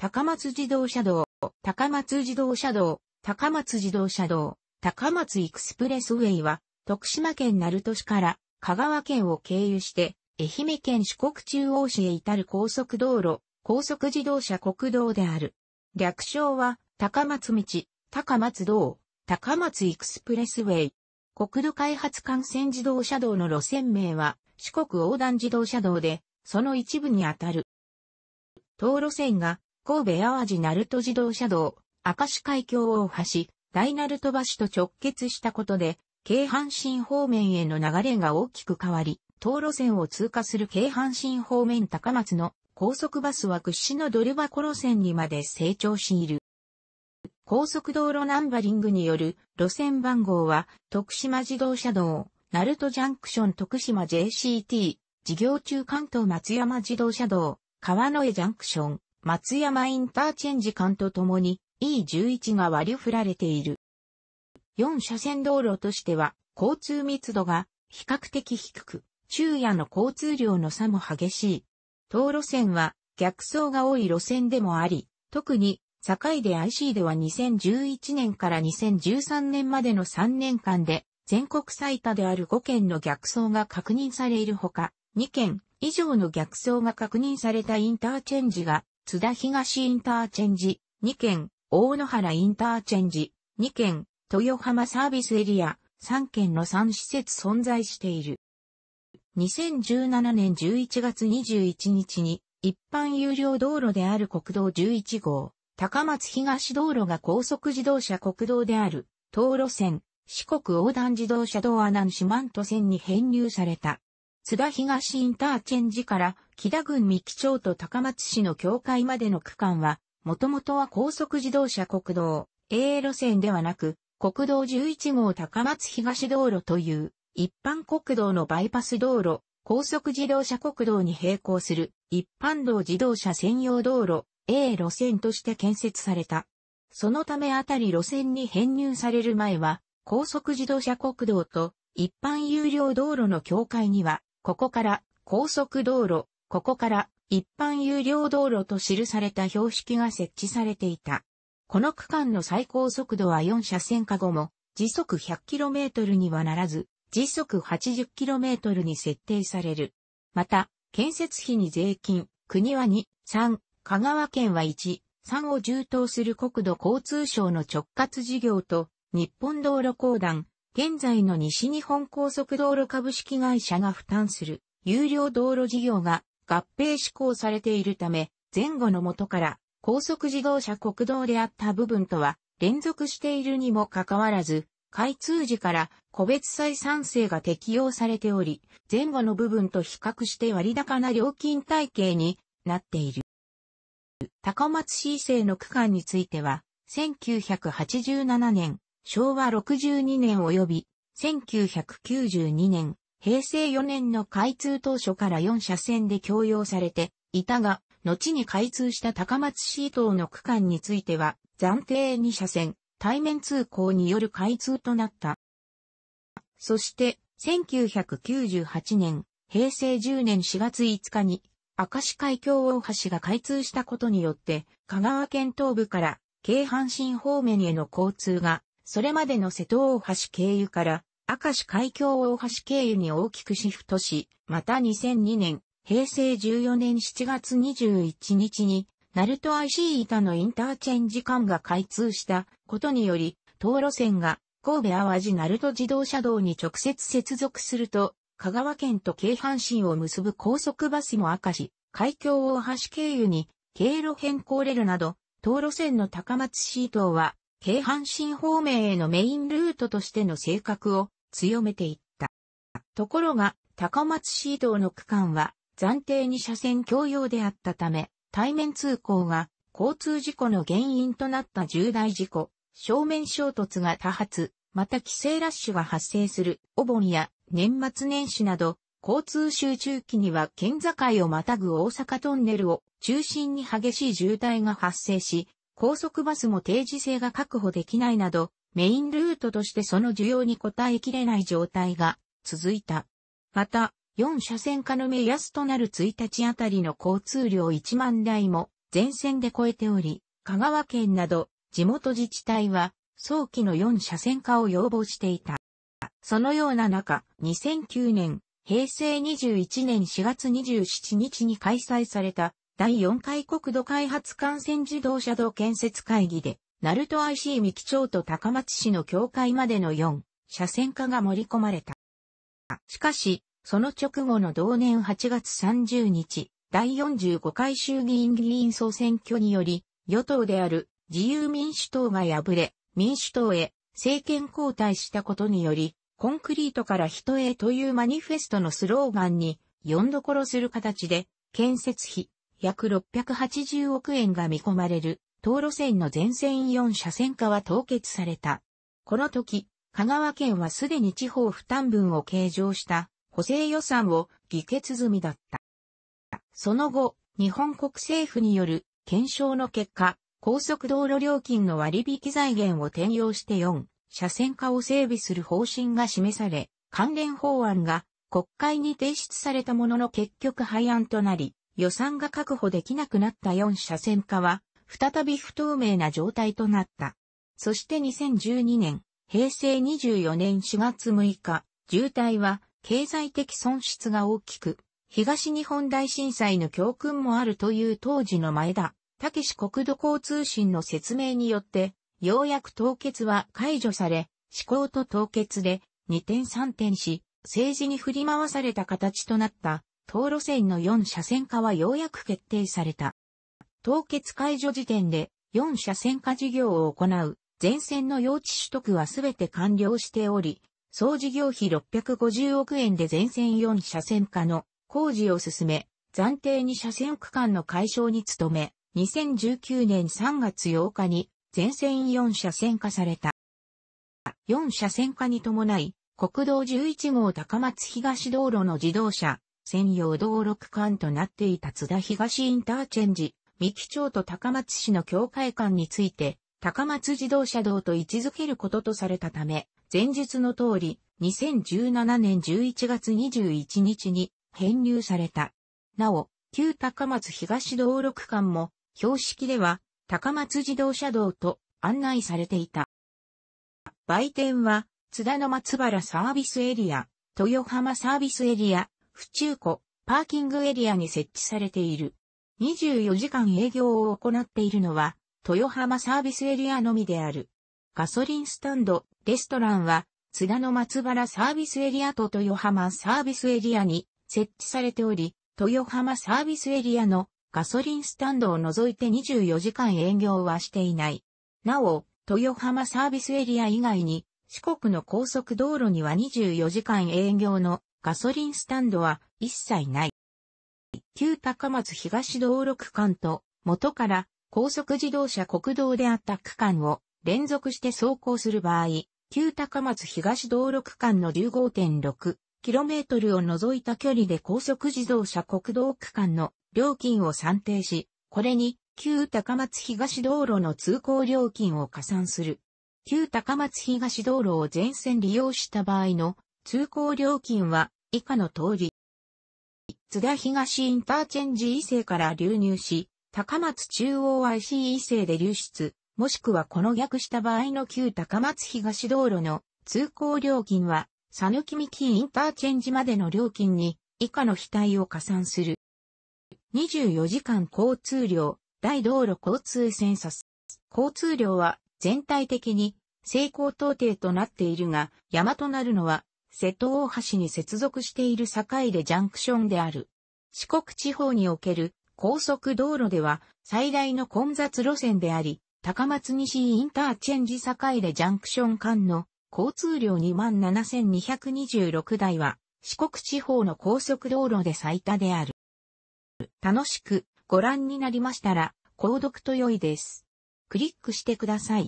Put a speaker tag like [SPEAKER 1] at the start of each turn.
[SPEAKER 1] 高松自動車道、高松自動車道、高松自動車道、高松エクスプレスウェイは、徳島県鳴門市から香川県を経由して、愛媛県四国中央市へ至る高速道路、高速自動車国道である。略称は、高松道、高松道、高松エクスプレスウェイ。国土開発幹線自動車道の路線名は、四国横断自動車道で、その一部にあたる。当路線が神戸淡路鳴門自動車道、明石海峡大橋、大鳴門橋と直結したことで、京阪神方面への流れが大きく変わり、当路線を通過する京阪神方面高松の高速バスは屈指のドル箱路線にまで成長している。高速道路ナンバリングによる路線番号は徳島自動車道、鳴門ジャンクション徳島 JCT、事業中関東松山自動車道、川之江ジャンクション、松山インターチェンジ間とともに E11 が割り振られている。4車線道路としては交通密度が比較的低く、昼夜の交通量の差も激しい。当路線は逆走が多い路線でもあり、特に境で IC では2011年から2013年までの3年間で全国最多である5件の逆走が確認されるほか、2件以上の逆走が確認されたインターチェンジが津田東インターチェンジ、2件、大野原インターチェンジ、2件、豊浜サービスエリア、3件の3施設存在している。2017年11月21日に、一般有料道路である国道11号、高松東道路が高速自動車国道である、東路線、四国横断自動車道阿南四万都線に編入された。津田東インターチェンジから木田郡三木町と高松市の境界までの区間は、もともとは高速自動車国道 A 路線ではなく、国道11号高松東道路という一般国道のバイパス道路、高速自動車国道に並行する一般道自動車専用道路 A 路線として建設された。そのためあたり路線に編入される前は、高速自動車国道と一般有料道路の境界にはここから高速道路、ここから一般有料道路と記された標識が設置されていた。この区間の最高速度は4車線化後も時速 100km にはならず、時速 80km に設定される。また、建設費に税金、国は2、3、香川県は1、3を充当する国土交通省の直轄事業と、日本道路公団、現在の西日本高速道路株式会社が負担する有料道路事業が合併施行されているため、前後のもとから高速自動車国道であった部分とは連続しているにもかかわらず、開通時から個別再賛成が適用されており、前後の部分と比較して割高な料金体系になっている。高松市政の区間については、1987年、昭和62年及び1992年、平成4年の開通当初から4車線で供用されていたが、後に開通した高松市等の区間については、暫定2車線、対面通行による開通となった。そして、1998年、平成10年4月5日に、明石海峡大橋が開通したことによって、香川県東部から京阪神方面への交通がそれまでの瀬戸大橋経由から、明石海峡大橋経由に大きくシフトし、また2002年、平成14年7月21日に、鳴門 IC 板のインターチェンジ間が開通したことにより、東路線が神戸淡路鳴門自動車道に直接接続すると、香川県と京阪神を結ぶ高速バスも明石、海峡大橋経由に経路変更れるなど、当路線の高松シートは京阪神方面へのメインルートとしての性格を強めていった。ところが、高松市道の区間は暫定に車線共用であったため、対面通行が交通事故の原因となった重大事故、正面衝突が多発、また帰省ラッシュが発生するお盆や年末年始など、交通集中期には県境をまたぐ大阪トンネルを中心に激しい渋滞が発生し、高速バスも定時制が確保できないなど、メインルートとしてその需要に応えきれない状態が続いた。また、4車線化の目安となる1日あたりの交通量1万台も全線で超えており、香川県など地元自治体は早期の4車線化を要望していた。そのような中、2009年、平成21年4月27日に開催された第4回国土開発幹線自動車道建設会議で、鳴門 IC 三木町と高松市の境界までの4車線化が盛り込まれた。しかし、その直後の同年8月30日、第45回衆議院議員総選挙により、与党である自由民主党が敗れ、民主党へ政権交代したことにより、コンクリートから人へというマニフェストのスローガンに、4どころする形で、建設費、約680億円が見込まれる、東路線の全線4車線化は凍結された。この時、香川県はすでに地方負担分を計上した補正予算を議決済みだった。その後、日本国政府による検証の結果、高速道路料金の割引財源を転用して4車線化を整備する方針が示され、関連法案が国会に提出されたものの結局廃案となり、予算が確保できなくなった4車線化は、再び不透明な状態となった。そして2012年、平成24年4月6日、渋滞は経済的損失が大きく、東日本大震災の教訓もあるという当時の前田、武志国土交通省の説明によって、ようやく凍結は解除され、思考と凍結で2点3点し、政治に振り回された形となった当路線の4車線化はようやく決定された。凍結解除時点で4車線化事業を行う全線の用地取得はすべて完了しており、総事業費650億円で全線4車線化の工事を進め、暫定2車線区間の解消に努め、2019年3月8日に全線4車線化された。4車線化に伴い、国道11号高松東道路の自動車、専用道路区間となっていた津田東インターチェンジ、三木町と高松市の境界間について、高松自動車道と位置づけることとされたため、前述の通り、2017年11月21日に編入された。なお、旧高松東道路区間も、標識では、高松自動車道と案内されていた。売店は、津田の松原サービスエリア、豊浜サービスエリア、府中湖、パーキングエリアに設置されている。24時間営業を行っているのは、豊浜サービスエリアのみである。ガソリンスタンド、レストランは、津田の松原サービスエリアと豊浜サービスエリアに設置されており、豊浜サービスエリアのガソリンスタンドを除いて24時間営業はしていない。なお、豊浜サービスエリア以外に、四国の高速道路には24時間営業のガソリンスタンドは一切ない。旧高松東道路区間と元から高速自動車国道であった区間を連続して走行する場合、旧高松東道路区間の 15.6km を除いた距離で高速自動車国道区間の料金を算定し、これに旧高松東道路の通行料金を加算する。旧高松東道路を全線利用した場合の通行料金は以下の通り。津田東インターチェンジ異性から流入し、高松中央 IC 異性で流出、もしくはこの逆した場合の旧高松東道路の通行料金は、佐抜三木インターチェンジまでの料金に以下の非対を加算する。24時間交通量、大道路交通センサス。交通量は全体的に成功到底となっているが、山となるのは瀬戸大橋に接続している境でジャンクションである。四国地方における高速道路では最大の混雑路線であり、高松西インターチェンジ境でジャンクション間の交通量27,226台は四国地方の高速道路で最多である。楽しくご覧になりましたら、購読と良いです。クリックしてください。